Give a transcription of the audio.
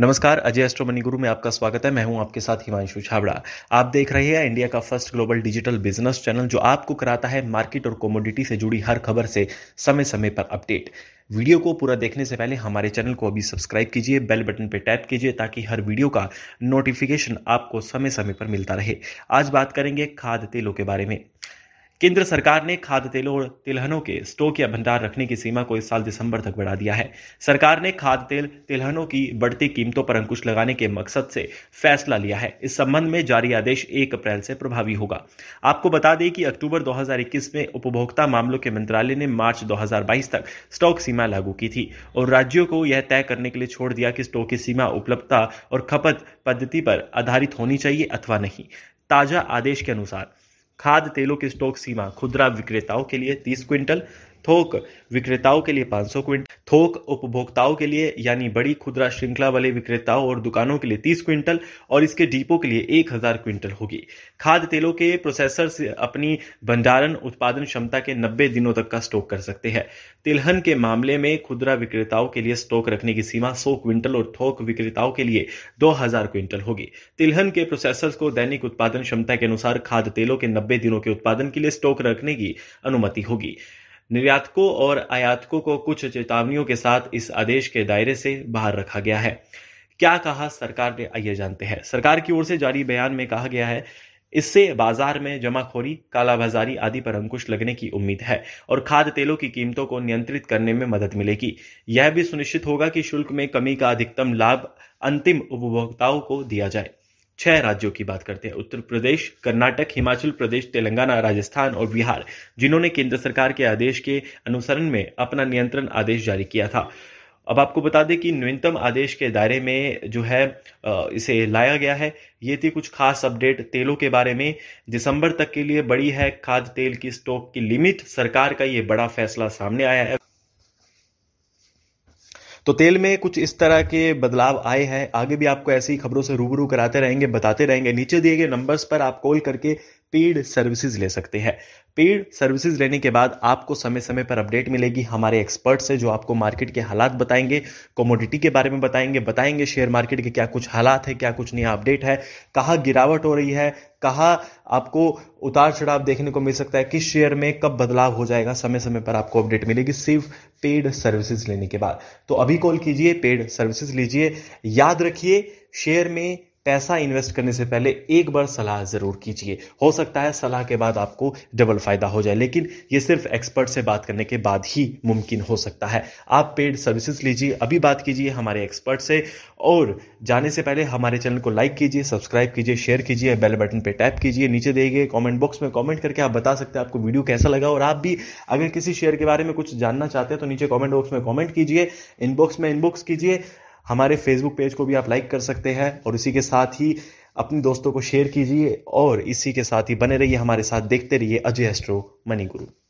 नमस्कार Ajay astro money गुरु में आपका स्वागत है मैं हूं आपके साथ हिमांशु छाबड़ा आप देख रहे हैं इंडिया का first global digital business channel जो आपको कराता है मार्केट और कॉमोडिटी से जुड़ी हर खबर से समय समय पर अपडेट वीडियो को पूरा देखने से पहले हमारे चैनल को अभी सब्सक्राइब कीजिए बेल बटन पर टैप कीजिए ताकि हर वीडियो का नोटिफिकेशन आपको समय समय पर मिलता रहे आज बात करेंगे खाद तेलों के बारे में केंद्र सरकार ने खाद्य तेलों और तिलहनों के स्टॉक या भंडार रखने की सीमा को इस साल दिसंबर तक बढ़ा दिया है सरकार ने खाद्य तेल तिलहनों की बढ़ती कीमतों पर अंकुश लगाने के मकसद से फैसला लिया है इस संबंध में जारी आदेश एक अप्रैल से प्रभावी होगा आपको बता दें कि अक्टूबर 2021 में उपभोक्ता मामलों के मंत्रालय ने मार्च 2022 तक स्टॉक सीमा लागू की थी और राज्यों को यह तय करने के लिए छोड़ दिया कि स्टॉक की सीमा उपलब्धता और खपत पद्धति पर आधारित होनी चाहिए अथवा नहीं ताजा आदेश के अनुसार खाद तेलों की स्टॉक सीमा खुदरा विक्रेताओं के लिए 30 क्विंटल थोक विक्रेताओं के लिए 500 क्विंटल थोक उपभोक्ताओं के लिए यानी बड़ी खुदरा श्रृंखला वाले विक्रेताओं और दुकानों के लिए तीस क्विंटल और इसके डिपो के लिए एक हजार क्विंटल होगी खाद्य तेलों के प्रोसेसर्स अपनी भंडारण उत्पादन क्षमता के नब्बे दिनों तक का स्टॉक कर सकते हैं तिलहन के मामले में खुदरा विक्रेताओं के लिए स्टॉक रखने की सीमा सौ क्विंटल और थोक विक्रेताओं के लिए दो हजार क्विंटल होगी तिलहन के प्रोसेसर्स को दैनिक उत्पादन क्षमता के अनुसार खाद्य तेलों के नब्बे दिनों के उत्पादन के लिए स्टॉक रखने की अनुमति होगी निर्यातकों और आयातकों को कुछ चेतावनियों के साथ इस आदेश के दायरे से बाहर रखा गया है क्या कहा सरकार ने आइए जानते हैं सरकार की ओर से जारी बयान में कहा गया है इससे बाजार में जमाखोरी कालाबाजारी आदि पर अंकुश लगने की उम्मीद है और खाद्य तेलों की कीमतों को नियंत्रित करने में मदद मिलेगी यह भी सुनिश्चित होगा कि शुल्क में कमी का अधिकतम लाभ अंतिम उपभोक्ताओं को दिया जाए छह राज्यों की बात करते हैं उत्तर प्रदेश कर्नाटक हिमाचल प्रदेश तेलंगाना राजस्थान और बिहार जिन्होंने केंद्र सरकार के आदेश के अनुसरण में अपना नियंत्रण आदेश जारी किया था अब आपको बता दें कि न्यूनतम आदेश के दायरे में जो है इसे लाया गया है ये थी कुछ खास अपडेट तेलों के बारे में दिसंबर तक के लिए बड़ी है खाद्य तेल की स्टॉक की लिमिट सरकार का ये बड़ा फैसला सामने आया है तो तेल में कुछ इस तरह के बदलाव आए हैं आगे भी आपको ऐसी खबरों से रूबरू कराते रहेंगे बताते रहेंगे नीचे दिए गए नंबर्स पर आप कॉल करके पेड सर्विसेज ले सकते हैं पेड सर्विसेज लेने के बाद आपको समय समय पर अपडेट मिलेगी हमारे एक्सपर्ट्स से जो आपको मार्केट के हालात बताएंगे कमोडिटी के बारे में बताएंगे बताएंगे शेयर मार्केट के क्या कुछ हालात है क्या कुछ नया अपडेट है कहाँ गिरावट हो रही है कहाँ आपको उतार चढ़ाव देखने को मिल सकता है किस शेयर में कब बदलाव हो जाएगा समय समय पर आपको अपडेट मिलेगी सिर्फ पेड सर्विसेज लेने के बाद तो अभी कॉल कीजिए पेड सर्विसेज लीजिए याद रखिए शेयर में पैसा इन्वेस्ट करने से पहले एक बार सलाह ज़रूर कीजिए हो सकता है सलाह के बाद आपको डबल फ़ायदा हो जाए लेकिन ये सिर्फ एक्सपर्ट से बात करने के बाद ही मुमकिन हो सकता है आप पेड सर्विसेज लीजिए अभी बात कीजिए हमारे एक्सपर्ट से और जाने से पहले हमारे चैनल को लाइक कीजिए सब्सक्राइब कीजिए शेयर कीजिए बेल बटन पर टैप कीजिए नीचे दिए गए कॉमेंट बॉक्स में कॉमेंट करके आप बता सकते हैं आपको वीडियो कैसा लगा और आप भी अगर किसी शेयर के बारे में कुछ जानना चाहते हैं तो नीचे कॉमेंट बॉक्स में कॉमेंट कीजिए इनबॉक्स में इनबॉक्स कीजिए हमारे फेसबुक पेज को भी आप लाइक कर सकते हैं और इसी के साथ ही अपने दोस्तों को शेयर कीजिए और इसी के साथ ही बने रहिए हमारे साथ देखते रहिए अजय एस्ट्रो मनी गुरु